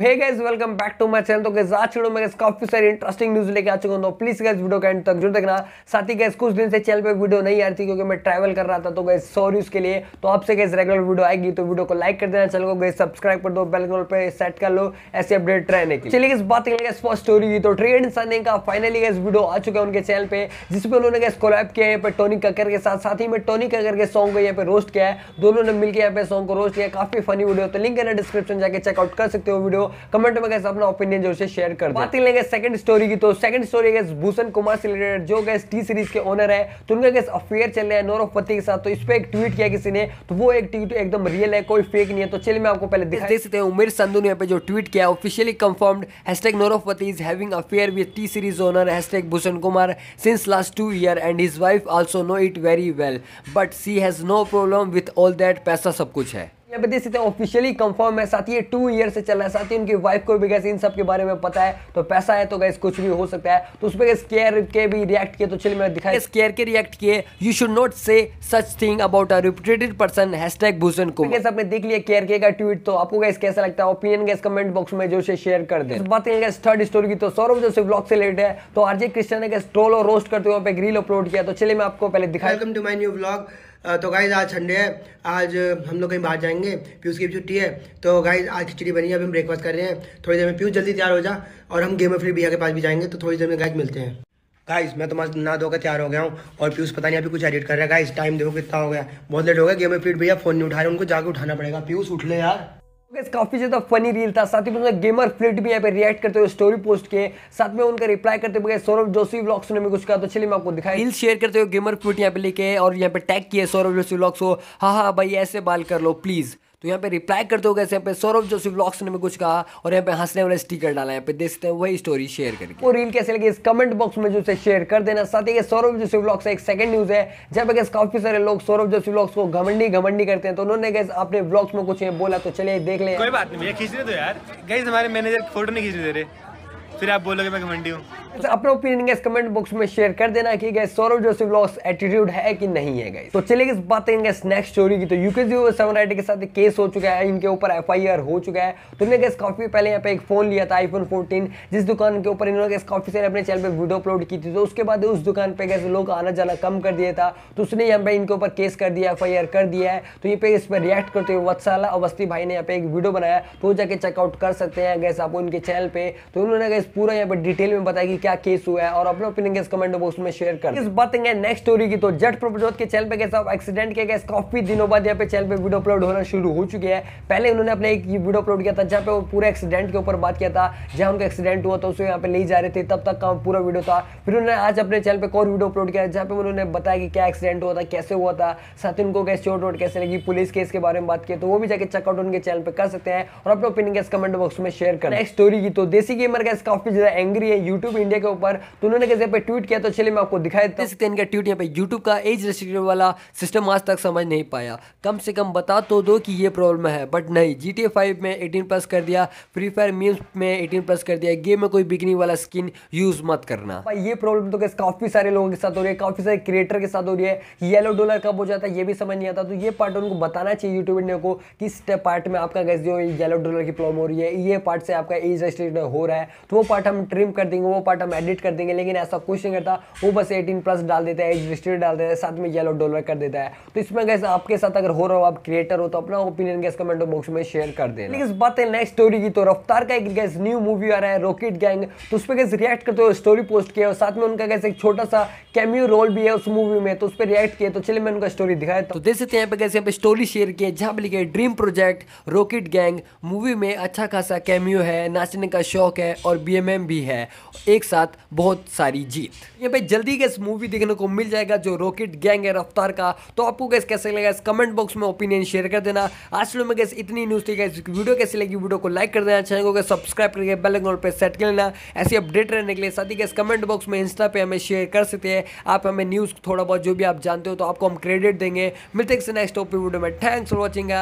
hey guys welcome back to my channel तो guys आज video में काफी सारी इंटरेस्टिंग न्यूज लेके आ चुका हूँ तो प्लीज गाइस वीडियो का एंड तक जरूर देखना साथ ही गाइस कुछ दिन से चैनल पे वीडियो नहीं आ रही थी क्योंकि मैं ट्रैवल कर रहा था तो गाइस सॉरी उसके लिए तो आपसे गाइस रेगुलर वीडियो आएगी तो वीडियो को लाइक कर देना चैनल को गैस सब्सक्राइब कर दो बेलकॉल पे सेट कर लो ऐसे अपडेट रहने की चलिए गैस बात करेंगे फर्स्ट स्टोरी की तो ट्रेड सने का फाइनली गैस वीडियो आ चुका है उनके चैनल पे जिसपे उन्होंने गैस कोलैब किया है टोनी कक्कर के साथ साथ ही में टोनी कक्कर के सॉन्ग को यहाँ पे रोस्ट किया है दोनों ने मिलकर यहाँ पे सॉन्ग को रोस्ट किया काफी फनी वीडियो तो लिंक है ना डिस्क्रिप्शन जाके चेकआउट कर सकते हो वीडियो हो कमेंट में गैस अपना ओपिनियन जो शेयर कर बात ही लेंगे सेकंड स्टोरी की तो second story guys Bhushan Kumar से रिलेटेड जो गैस टी सीरीज के ओनर है तो उनका गैस अफेयर चल रहा है नौरव पति के साथ तो इस पर एक ट्वीट किया किसी ने तो वो एक ट्वीट एकदम रियल है कोई फेक नहीं है तो चलिए मैं आपको पहले देख सकते हैं उमेर संधु ने यहाँ पे जो ट्वीट किया ऑफिशियली कंफर्म्ड हैशटैग नौरव पति is having affair with T series owner hashtag Bhushan Kumar since last two year and his wife also know it very well but she has no problem with all that पैसा सब कुछ है यहाँ पे देख सकते हैं ऑफिशियली कंफर्म है साथ ये टू ईयर से चल रहा है साथ ही उनकी वाइफ को भी कैसे इन सब के बारे में पता है तो पैसा है तो गैस कुछ भी हो सकता है तो उस पर स्केयर के भी रिएक्ट किए तो चलिए मैं दिखाई स्केयर के रिएक्ट किए you should not say such thing about a reputed person hashtag Bhushan को गैस आपने देख लिया केयर के का ट्वीट तो आपको गैस कैसा लगता है ओपिनियन गैस कमेंट बॉक्स में जो से शेयर कर दे बात करेंगे थर्ड स्टोरी की तो सौरभ जो से ब्लॉग से रिलेटेड है तो आरजे कृष्ण ने गैस ट्रोल और रोस्ट करते हुए ग्रिल अपलोड किया तो चलिए मैं आपको पहले दिखाई welcome to my new blog तो गाइज आज संडे है आज हम लोग कहीं बाहर जाएंगे पीयूष की भी छुट्टी है तो गाइज आज खिचड़ी बनी है अभी हम ब्रेकफास्ट कर रहे हैं थोड़ी देर में पीयूष जल्दी तैयार हो जा और हम गेम फ्री भैया के पास भी जाएंगे तो थोड़ी देर में गाइज मिलते हैं गाइज मैं तुम्हारा ना धोकर तैयार हो गया हूँ और पीयूष पता नहीं अभी कुछ एडिट कर रहा है गाइज टाइम देखो कितना हो गया बहुत लेट हो गया गेम में भैया फ़ोन नहीं उठा रहे उनको जाके उठाना पड़ेगा पीयूष उठ ले यार काफी ज्यादा फनी रील था साथ ही गेमर फ्लिट भी यहाँ पे रिएक्ट करते हुए स्टोरी पोस्ट किए साथ में उनका रिप्लाई करते हुए सौरभ जोशी ब्लॉग्स ने भी कुछ कहा तो चलिए मैं आपको दिखाई रील शेयर करते हुए गेमर फ्लिट यहाँ पे लिखे और यहाँ पे टैग किए सौरभ जोशी ब्लॉग्स को हाँ हाँ भाई ऐसे बाल कर लो प्लीज़ तो यहाँ पे रिप्लाई करते हो कैसे यहाँ पे सौरभ जोशी ब्लॉग्स ने कुछ कहा और यहाँ पे हंसने वाला स्टिकर डाला यहाँ पे देखते हैं वही स्टोरी शेयर करके और रील कैसे लगी इस कमेंट बॉक्स में जो शेयर कर देना साथ ही सौरभ जोशी ब्लॉग्स एक सेकंड न्यूज है जब अगर काफी सारे लोग सौरभ जोशी ब्लॉग्स को घमंडी घमंडी करते हैं तो उन्होंने गैस अपने ब्लॉग्स में कुछ बोला तो चलिए देख ले कोई बात नहीं खींच रहे तो यार गैस हमारे मैनेजर फोटो नहीं खींच दे रहे फिर आप बोलोगे मैं घमंडी हूँ तो अपना ओपिनियन गैस कमेंट बॉक्स में शेयर कर देना कि guys Saurav Joshi blogs attitude है कि नहीं है गैस तो चलिए बात करेंगे गैस नेक्स्ट स्टोरी की तो यूके सेवन राइटर के साथ केस हो चुका है इनके ऊपर एफआईआर हो चुका है तो इन्होंने गैस काफी पहले यहाँ पे एक फोन लिया था आईफोन फोर्टीन जिस दुकान के ऊपर इन्होंने गैस काफी सारे अपने चैनल पर वीडियो अपलोड की थी तो उसके बाद उस दुकान पर गैस लोग आना जाना कम कर दिया था तो उसने यहाँ पे इनके ऊपर केस कर दिया एफ कर दिया है तो ये पे इस पर रिएक्ट करते हुए वत्साला अवस्थी भाई ने यहाँ पे एक वीडियो बनाया तो जाके चेकआउट कर सकते हैं गैस आप उनके चैनल पर तो उन्होंने गैस पूरा यहाँ पर डिटेल में बताया कि क्या केस हुआ है और अपने ओपिनियन के कमेंट बॉक्स में शेयर कर इस बात है नेक्स्ट स्टोरी की तो जट प्रभजोत के चैनल पे कैसा एक्सीडेंट किया गया काफी दिनों बाद यहाँ पे चैनल पे वीडियो अपलोड होना शुरू हो चुके हैं पहले उन्होंने अपने एक वीडियो अपलोड किया था जहाँ पे वो पूरे एक्सीडेंट के ऊपर बात किया था जहाँ उनका एक्सीडेंट हुआ था उसको यहाँ पे ले जा रहे थे तब तक का पूरा वीडियो था फिर उन्होंने आज अपने चैनल पर और वीडियो अपलोड किया जहाँ पे उन्होंने बताया कि क्या एक्सीडेंट हुआ था कैसे हुआ था साथ ही उनको कैसे चोट वोट कैसे लगी पुलिस केस के बारे में बात किया तो वो भी जाकर चेकआउट उनके चैनल पर कर सकते हैं और अपने ओपिनियन के कमेंट बॉक्स में शेयर कर स्टोरी की तो देसी गेमर का काफी ज्यादा एंग्री है यूट्यूब इंडिया के ऊपर तो उन्होंने कैसे पे ट्वीट किया तो चलिए मैं आपको दिखाई देता सकते हैं इनका ट्वीट यहाँ पे यूट्यूब का एज रेस्ट्रिक्शन वाला सिस्टम आज तक समझ नहीं पाया कम से कम बता तो दो कि ये प्रॉब्लम है बट नहीं जी टी फाइव में एटीन प्लस कर दिया फ्री फायर मीम्स में एटीन प्लस कर दिया गेम में कोई बिकनी वाला स्किन यूज़ मत करना भाई ये प्रॉब्लम तो कैसे काफ़ी सारे लोगों के साथ हो रही है काफ़ी सारे क्रिएटर के साथ हो रही है येलो डॉलर कब हो जाता है ये भी समझ नहीं आता तो ये पार्ट उनको बताना चाहिए यूट्यूब इंडिया को किस पार्ट में आपका कैसे येलो डॉलर की प्रॉब्लम हो रही है ये पार्ट से आपका एज रेस्ट्रिक्टेड हो रहा है तो वो पार्ट हम ट्रिम कर देंगे वो पार्ट बट हम एडिट कर देंगे लेकिन ऐसा कुछ नहीं करता वो बस एटीन प्लस डाल देता है एज रिस्ट्रिक्ट डाल देता है साथ में येलो डॉलर कर देता है तो इसमें कैसे आपके साथ अगर हो रहा हो आप क्रिएटर हो तो अपना ओपिनियन गैस कमेंट बॉक्स में शेयर कर देना लेकिन बात है नेक्स्ट स्टोरी की तो रफ्तार का एक गैस न्यू मूवी आ रहा है रॉकेट गैंग तो उस पर कैसे रिएक्ट करते हो स्टोरी पोस्ट किया और साथ में उनका कैसे एक छोटा सा कैम्यू रोल भी है उस मूवी में तो उस पर रिएक्ट किया तो चलिए मैं उनका स्टोरी दिखाया तो देख सकते हैं कैसे यहाँ स्टोरी शेयर किया जहाँ पर लिखे dream project rocket gang movie में अच्छा खासा कैम्यू है नाचने का शौक है और बी भी है एक साथ बहुत सारी जीत ये भाई जल्दी गैस मूवी देखने को मिल जाएगा जो रॉकेट गैंग है रफ्तार का तो आपको गैस कैसे लगा इस कमेंट बॉक्स में ओपिनियन शेयर कर देना आज में गैस इतनी न्यूज़ थी गैस वीडियो कैसी लगी वीडियो को लाइक कर देना चैनल को सब्सक्राइब करके बेल अकाउंट पर सेट कर लेना ऐसे अपडेट रहने के लिए साथ ही गैस कमेंट बॉक्स में इंस्टा पे हमें शेयर कर सकते हैं आप हमें न्यूज़ थोड़ा बहुत जो भी आप जानते हो तो आपको हम क्रेडिट देंगे मिलते हैं नेक्स्ट टॉपिक वीडियो में थैंक्स फॉर वॉचिंग